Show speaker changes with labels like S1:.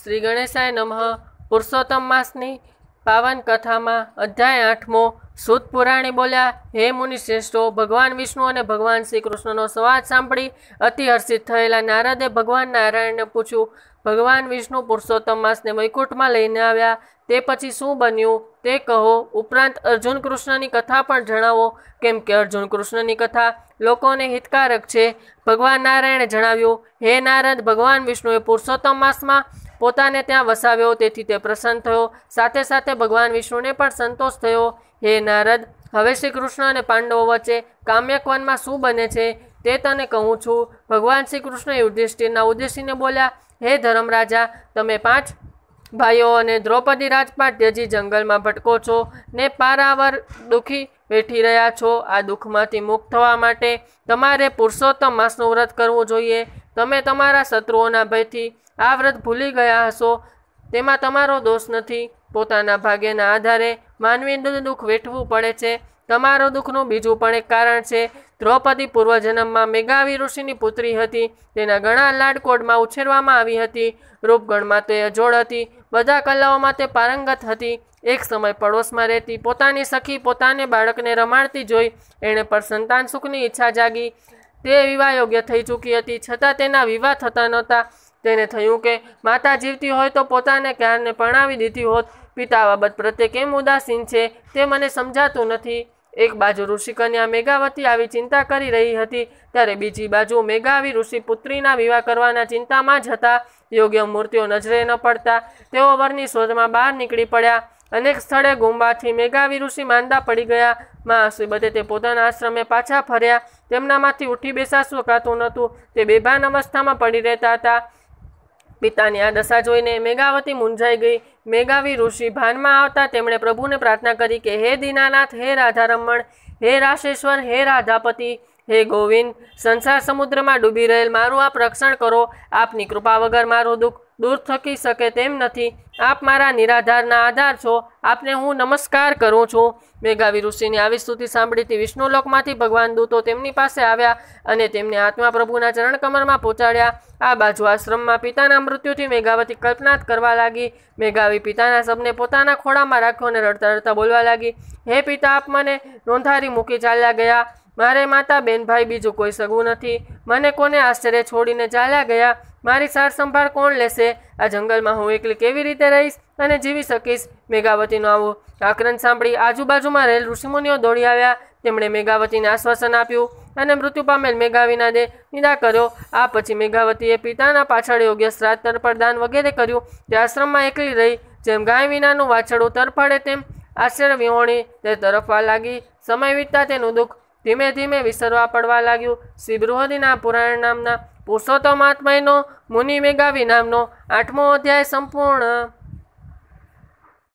S1: શ્રી ગણેશાય નમઃ પુરુષોત્તમ માસની પાવન કથામાં અધ્યાય આઠમો સુત પુરાણે બોલ્યા હે મુનિશ્રેષ્ઠો ભગવાન વિષ્ણુ અને ભગવાન શ્રી કૃષ્ણનો સંવાદ સાંભળી અતિહર્ષિત થયેલા નારદે ભગવાન નારાયણને પૂછ્યું ભગવાન વિષ્ણુ પુરુષોત્તમ માસને વૈકુંઠમાં લઈને આવ્યા તે પછી શું બન્યું તે કહો ઉપરાંત અર્જુન કૃષ્ણની કથા પણ જણાવો કેમ કે અર્જુન કૃષ્ણની કથા લોકોને હિતકારક છે ભગવાન નારાયણે જણાવ્યું હે નારદ ભગવાન વિષ્ણુએ પુરુષોત્તમ માસમાં પોતાને ત્યાં વસાવ્યો તેથી તે પ્રસન્ન થયો સાથે સાથે ભગવાન વિષ્ણુને પણ સંતોષ થયો હે નારદ હવે શ્રી કૃષ્ણ અને પાંડવો વચ્ચે કામ્યકવનમાં શું બને છે તે તને કહું છું ભગવાન શ્રી કૃષ્ણ યુધિષ્ઠિરના ઉદ્દેશીને બોલ્યા હે ધર્મરાજા તમે પાંચ ભાઈઓ અને દ્રૌપદી રાજપાટ ત્યજી જંગલમાં ભટકો છો ને પારાવર દુઃખી બેઠી રહ્યા છો આ દુઃખમાંથી મુક્ત થવા માટે તમારે પુરુષોત્તમ માસનું વ્રત કરવું જોઈએ તમે તમારા શત્રુઓના ભયથી આ વ્રત ભૂલી ગયા હશો તેમાં તમારો દોષ નથી પોતાના ભાગ્યના આધારે માનવીનું દુઃખ વેઠવું પડે છે તમારો દુઃખનું બીજું પણ એક કારણ છે દ્રૌપદી પૂર્વજન્મમાં મેઘાવી ઋષિની પુત્રી હતી તેના ઘણા લાડકોડમાં ઉછેરવામાં આવી હતી રૂપગણમાં તે અજોડ હતી બધા કલાઓમાં તે પારંગત હતી એક સમય પડોશમાં રહેતી પોતાની સખી પોતાને બાળકને રમાડતી જોઈ એણે પર સંતાન સુખની ઈચ્છા જાગી તે વિવાહ યોગ્ય થઈ ચૂકી હતી છતાં તેના વિવાહ થતા નહોતા તેને થયું કે માતા જીવતી હોય તો પોતાને ક્યારને પરણાવી દીધી હોત પિતા બાબત પ્રત્યે કેમ ઉદાસીન છે તે મને સમજાતું નથી એક બાજુ ઋષિકન્યા મેઘાવતી આવી ચિંતા કરી રહી હતી ત્યારે બીજી બાજુ મેઘાવી ઋષિ પુત્રીના વિવાહ કરવાના ચિંતામાં જ હતા યોગ્ય મૂર્તિઓ નજરે ન પડતા તેઓ વરની શોધમાં બહાર નીકળી પડ્યા અનેક સ્થળે ગુંબાથી મેઘાવી ઋષિ માંદા પડી ગયા માં બધે તે પોતાના આશ્રમે પાછા ફર્યા તેમનામાંથી ઉઠી બેસા શકાતું નહોતું તે બેભાન અવસ્થામાં પડી રહેતા હતા પિતાની આ દશા જોઈને મેઘાવતી મૂંઝાઈ ગઈ મેઘાવી ઋષિ ભાનમાં આવતા તેમણે પ્રભુને પ્રાર્થના કરી કે હે દીનાનાથ હે રાધારમણ હે રાશેશ્વર હે રાધાપતિ હે ગોવિંદ સંસાર સમુદ્રમાં ડૂબી રહેલ મારું આપ રક્ષણ કરો આપની કૃપા વગર મારું દુઃખ દૂર થકી શકે તેમ નથી આપ મારા નિરાધારના આધાર છો આપને હું નમસ્કાર કરું છું મેઘાવી ઋષિની આવી સ્તુતિ સાંભળીથી વિષ્ણુલોકમાંથી ભગવાન દૂતો તેમની પાસે આવ્યા અને તેમને આત્મા પ્રભુના ચરણ કમરમાં પહોંચાડ્યા આ બાજુ આશ્રમમાં પિતાના મૃત્યુથી મેઘાવતી કલ્પના કરવા લાગી મેઘાવી પિતાના શબને પોતાના ખોળામાં રાખ્યો અને રડતા રડતા બોલવા લાગી હે પિતા આપ મને નોંધારી મૂકી ચાલ્યા ગયા મારે માતા બેનભાઈ બીજું કોઈ સગું નથી મને કોને આશ્ચર્ય છોડીને ચાલ્યા ગયા મારી સાર સંભાળ કોણ લેશે આ જંગલમાં હું એકલી કેવી રીતે રહીશ અને જીવી શકીશ મેઘાવતીનો આવો આક્રંદ સાંભળી આજુબાજુમાં રહેલ ઋષિમુનિઓ દોડી આવ્યા તેમણે મેઘાવતીને આશ્વાસન આપ્યું અને મૃત્યુ પામેલ મેઘાવીના દે નિદા કર્યો આ પછી મેઘાવતીએ પિતાના પાછળ યોગ્ય શ્રાદ્ધ દાન વગેરે કર્યું તે આશ્રમમાં એકલી રહી જેમ ગાય વિનાનું વાછડું તરફડે તેમ આશ્ચર્ય વિહોણી તે તરફવા લાગી સમય વીતતા તેનું દુઃખ ધીમે ધીમે વિસરવા પડવા લાગ્યું શ્રી બૃહદીના પુરાણ નામના પુરુષોત્તમ આત્મયનો મુનિ મેગાવી નામનો આઠમો અધ્યાય સંપૂર્ણ